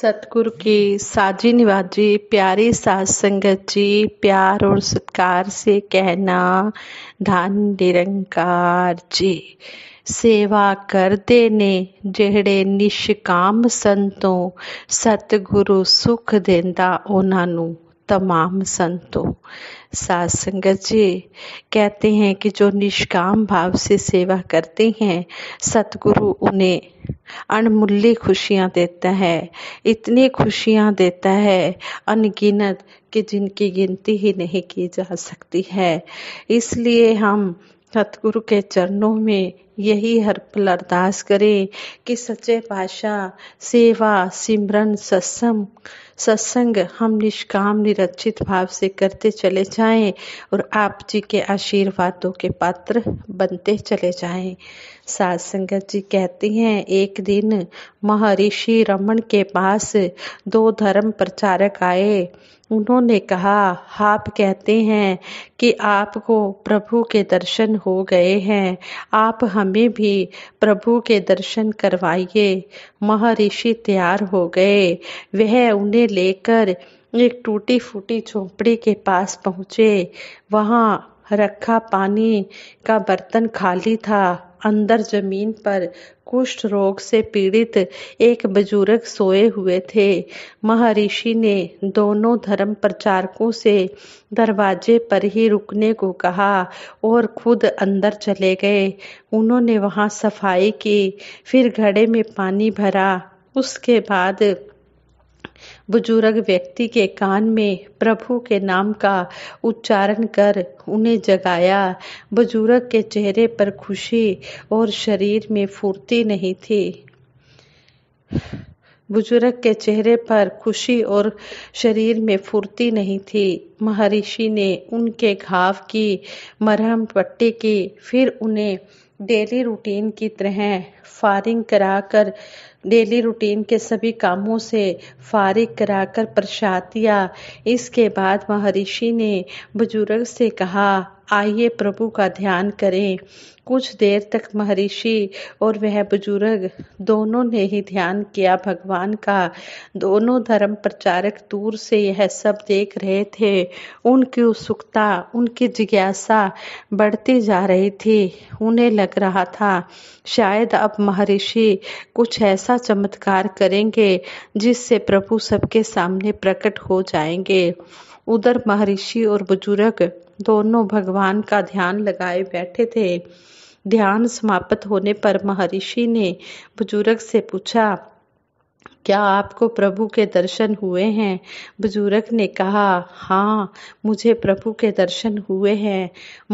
सतगुरु की साजी निवाजी प्यारी सास संगत जी प्यार और सत्कार से कहना धन निरंकार जी सेवा कर देने जेड़े निष्काम संतों सतगुरु सुख देंदा उन्होंने तमाम संतों सात संगत जी कहते हैं कि जो निष्काम भाव से सेवा करते हैं सतगुरु उन्हें अनमूल्य खुशियाँ देता है इतनी खुशियाँ देता है अनगिनत कि जिनकी गिनती ही नहीं की जा सकती है इसलिए हम सतगुरु के चरणों में यही हर पल अरदास करें कि सच्चे पाशाह सेवा सिमरन सत्संग सत्संग हम निष्काम निरक्षित भाव से करते चले जाएं और आप जी के आशीर्वादों के पात्र बनते चले जाएं सात संगत जी कहती हैं एक दिन महर्षि रमन के पास दो धर्म प्रचारक आए उन्होंने कहा आप कहते हैं कि आपको प्रभु के दर्शन हो गए हैं आप हम हमें भी प्रभु के दर्शन करवाइए महर्षि तैयार हो गए वह उन्हें लेकर एक टूटी फूटी झोपड़ी के पास पहुँचे वहाँ रखा पानी का बर्तन खाली था अंदर जमीन पर कुष्ठ रोग से पीड़ित एक बुजुर्ग सोए हुए थे महर्षि ने दोनों धर्म प्रचारकों से दरवाजे पर ही रुकने को कहा और खुद अंदर चले गए उन्होंने वहां सफाई की फिर घड़े में पानी भरा उसके बाद बुजुर्ग व्यक्ति के कान में प्रभु के नाम का उच्चारण कर उन्हें जगाया बुजुर्ग के चेहरे पर खुशी और शरीर में फुर्ती नहीं थी बुजुर्ग के चेहरे पर खुशी और शरीर में फुर्ती नहीं थी महर्षि ने उनके घाव की मरहम पट्टी की फिर उन्हें डेली रूटीन की तरह फायरिंग कराकर डेली रूटीन के सभी कामों से फारिग कराकर प्रसाद दिया इसके बाद महर्षि ने बुजुर्ग से कहा आइए प्रभु का ध्यान करें कुछ देर तक महर्षि और वह बुजुर्ग दोनों ने ही ध्यान किया भगवान का दोनों धर्म प्रचारक दूर से यह सब देख रहे थे उनकी उत्सुकता उनकी जिज्ञासा बढ़ती जा रही थी उन्हें लग रहा था शायद अब महर्षि कुछ ऐसा ऐसा चमत्कार करेंगे जिससे प्रभु सबके सामने प्रकट हो जाएंगे उधर महर्षि और बुजुर्ग दोनों भगवान का ध्यान लगाए बैठे थे ध्यान समाप्त होने पर महर्षि ने बुजुर्ग से पूछा क्या आपको प्रभु के दर्शन हुए हैं बुजुर्ग ने कहा हाँ मुझे प्रभु के दर्शन हुए हैं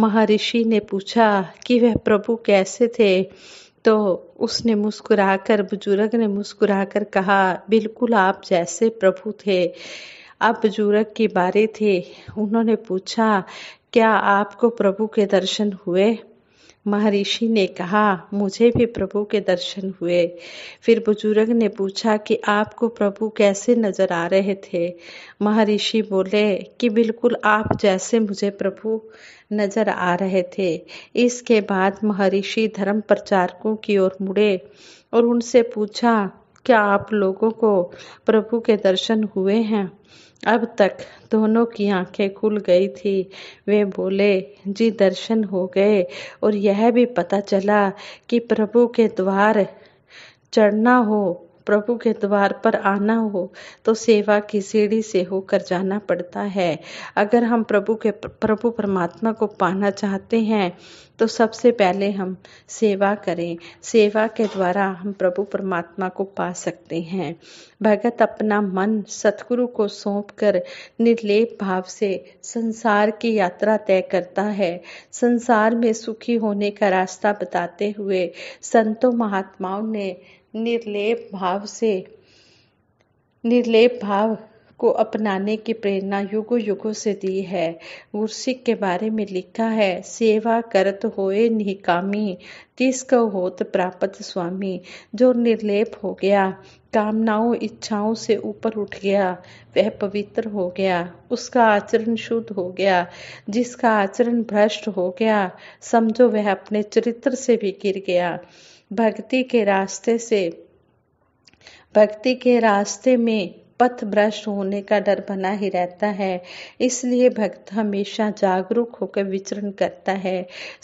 महर्षि ने पूछा कि वह प्रभु कैसे थे तो उसने मुस्कुराकर बुजुर्ग ने मुस्कुराकर कहा बिल्कुल आप जैसे प्रभु थे अब बुजुर्ग की बारे थे उन्होंने पूछा क्या आपको प्रभु के दर्शन हुए महर्षि ने कहा मुझे भी प्रभु के दर्शन हुए फिर बुजुर्ग ने पूछा कि आपको प्रभु कैसे नजर आ रहे थे महर्षि बोले कि बिल्कुल आप जैसे मुझे प्रभु नजर आ रहे थे इसके बाद महर्षि धर्म प्रचारकों की ओर मुड़े और उनसे पूछा क्या आप लोगों को प्रभु के दर्शन हुए हैं अब तक दोनों की आंखें खुल गई थी वे बोले जी दर्शन हो गए और यह भी पता चला कि प्रभु के द्वार चढ़ना हो प्रभु के द्वार पर आना हो तो सेवा की सीढ़ी से होकर जाना पड़ता है अगर हम प्रभु के प्रभु परमात्मा को पाना चाहते हैं तो सबसे पहले हम सेवा करें सेवा के द्वारा हम प्रभु परमात्मा को पा सकते हैं भगत अपना मन सतगुरु को सौंप कर निर्लेप भाव से संसार की यात्रा तय करता है संसार में सुखी होने का रास्ता बताते हुए संतों महात्माओं ने निर्लेप भाव से निर्लेप भाव को अपनाने की प्रेरणा युगो युगो से दी है गुरसिक के बारे में लिखा है सेवा करत होए निकामी तिसक होत प्राप्त स्वामी जो निर्लेप हो गया कामनाओं इच्छाओं से ऊपर उठ गया वह पवित्र हो गया उसका आचरण शुद्ध हो गया जिसका आचरण भ्रष्ट हो गया समझो वह अपने चरित्र से भी गिर गया भक्ति के रास्ते से भक्ति के रास्ते में पथ भ्रष्ट होने का डर बना ही रहता है इसलिए भक्त हमेशा जागरूक होकर विचरण करता है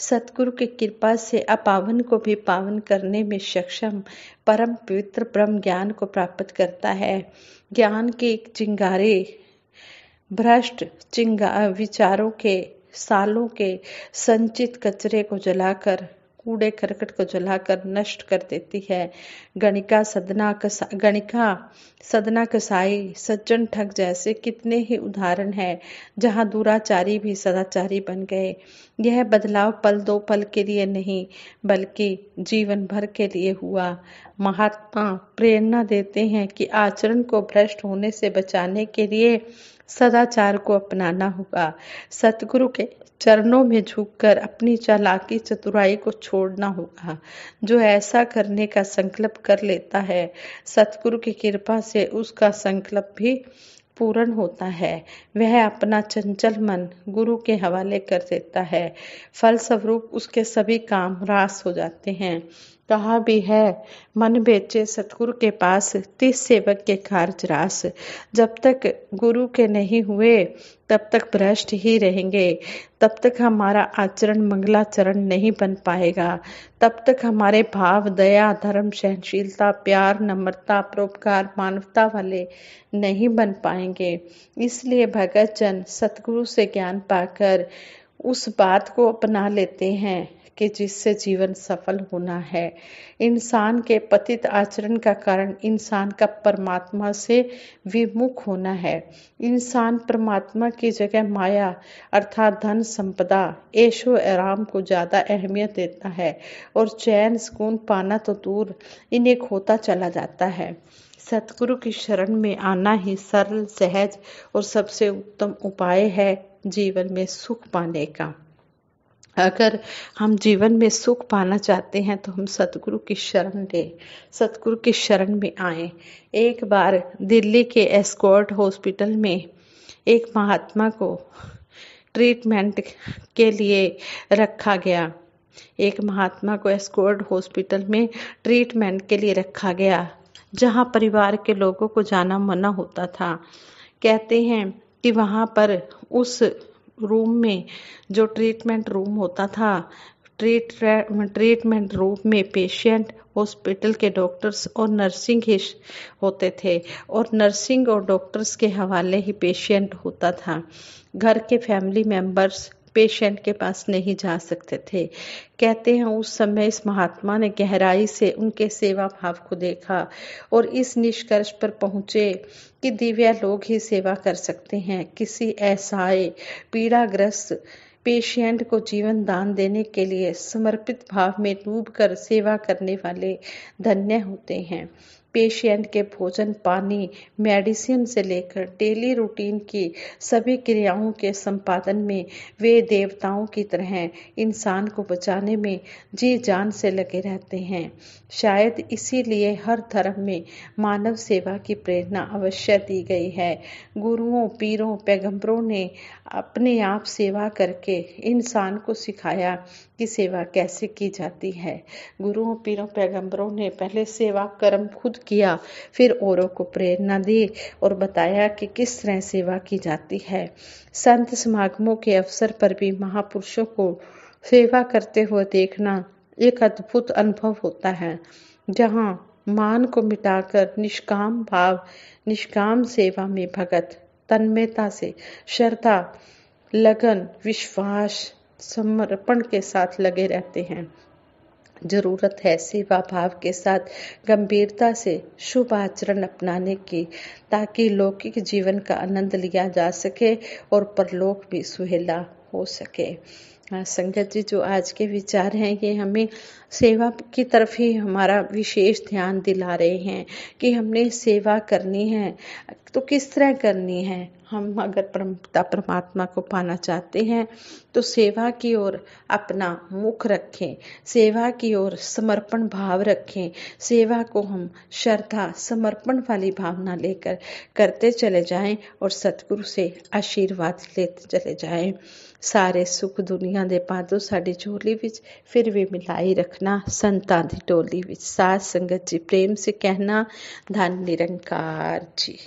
सतगुरु की कृपा से अपावन को भी पावन करने में सक्षम परम पवित्र ब्रह्म ज्ञान को प्राप्त करता है ज्ञान के चिंगारे भ्रष्ट चिंगा विचारों के सालों के संचित कचरे को जलाकर कूड़े करकट को जलाकर नष्ट कर देती है गणिका सदना कसा गणिका सदना कसाई सज्जन ठग जैसे कितने ही उदाहरण हैं जहां दुराचारी भी सदाचारी बन गए यह बदलाव पल दो पल के लिए नहीं बल्कि जीवन भर के लिए हुआ महात्मा प्रेरणा देते हैं कि आचरण को भ्रष्ट होने से बचाने के लिए सदाचार को अपनाना होगा सतगुरु के चरणों में झुककर अपनी चालाकी चतुराई को छोड़ना होगा जो ऐसा करने का संकल्प कर लेता है सतगुरु की कृपा से उसका संकल्प भी पूर्ण होता है वह अपना चंचल मन गुरु के हवाले कर देता है फलस्वरूप उसके सभी काम रास हो जाते हैं कहा भी है मन बेचे सतगुरु के पास तीस सेवक के कार्य रास जब तक गुरु के नहीं हुए तब तक भ्रष्ट ही रहेंगे तब तक हमारा आचरण मंगलाचरण नहीं बन पाएगा तब तक हमारे भाव दया धर्म सहनशीलता प्यार नम्रता परोपकार मानवता वाले नहीं बन पाएंगे इसलिए भगत जन सतगुरु से ज्ञान पाकर उस बात को अपना लेते हैं कि जिससे जीवन सफल होना है इंसान के पतित आचरण का कारण इंसान का परमात्मा से विमुख होना है इंसान परमात्मा की जगह माया अर्थात धन संपदा ऐशो आराम को ज़्यादा अहमियत देता है और चैन सुकून पाना तो दूर इन्हें खोता चला जाता है सतगुरु की शरण में आना ही सरल सहज और सबसे उत्तम उपाय है जीवन में सुख पाने का अगर हम जीवन में सुख पाना चाहते हैं तो हम सतगुरु की शरण लें सतगुरु की शरण में आए एक बार दिल्ली के एस्कॉर्ट हॉस्पिटल में एक महात्मा को ट्रीटमेंट के लिए रखा गया एक महात्मा को एस्कॉर्ट हॉस्पिटल में ट्रीटमेंट के लिए रखा गया जहाँ परिवार के लोगों को जाना मना होता था कहते हैं कि वहाँ पर उस रूम में जो ट्रीटमेंट रूम होता था ट्रीट ट्रीटमेंट रूम में पेशेंट हॉस्पिटल के डॉक्टर्स और नर्सिंग ही होते थे और नर्सिंग और डॉक्टर्स के हवाले ही पेशेंट होता था घर के फैमिली मेम्बर्स पेशेंट के पास नहीं जा सकते थे कहते हैं उस समय इस महात्मा ने गहराई से उनके सेवा भाव को देखा और इस निष्कर्ष पर पहुंचे कि दिव्या लोग ही सेवा कर सकते हैं किसी ऐसाए पीड़ाग्रस्त पेशेंट को जीवन दान देने के लिए समर्पित भाव में डूब कर सेवा करने वाले धन्य होते हैं पेशेंट के भोजन पानी मेडिसिन से लेकर डेली रूटीन की सभी क्रियाओं के संपादन में वे देवताओं की तरह इंसान को बचाने में जी जान से लगे रहते हैं शायद इसीलिए हर धर्म में मानव सेवा की प्रेरणा अवश्य दी गई है गुरुओं पीरों पैगंबरों ने अपने आप सेवा करके इंसान को सिखाया कि सेवा कैसे की जाती है गुरुओं पीरों पैगंबरों ने पहले सेवा कर्म खुद किया फिर औरों को प्रेरणा दी और बताया कि किस तरह सेवा की जाती है संत समागमों के अवसर पर भी महापुरुषों को सेवा करते हुए देखना एक अद्भुत अनुभव होता है जहाँ मान को मिटाकर निष्काम भाव निष्काम सेवा में भगत तन्मयता से श्रद्धा लगन विश्वास समर्पण के साथ लगे रहते हैं जरूरत है सेवा भाव के साथ गंभीरता से शुभ आचरण अपनाने की ताकि लौकिक जीवन का आनंद लिया जा सके और परलोक भी सुहेला हो सके हाँ, संगत जी जो आज के विचार हैं ये हमें सेवा की तरफ ही हमारा विशेष ध्यान दिला रहे हैं कि हमने सेवा करनी है तो किस तरह करनी है हम अगर परमपिता परमात्मा को पाना चाहते हैं तो सेवा की ओर अपना मुख रखें सेवा की ओर समर्पण भाव रखें सेवा को हम श्रद्धा समर्पण वाली भावना लेकर करते चले जाएं और सतगुरु से आशीर्वाद लेते चले जाएं सारे सुख दुनिया के पादो साडी झोली ਝੋਲੀ फिर भी मिलाई रखना संतान की टोली ਟੋਲੀ साथ संगत जी प्रेम से कहना धन निरंकार जी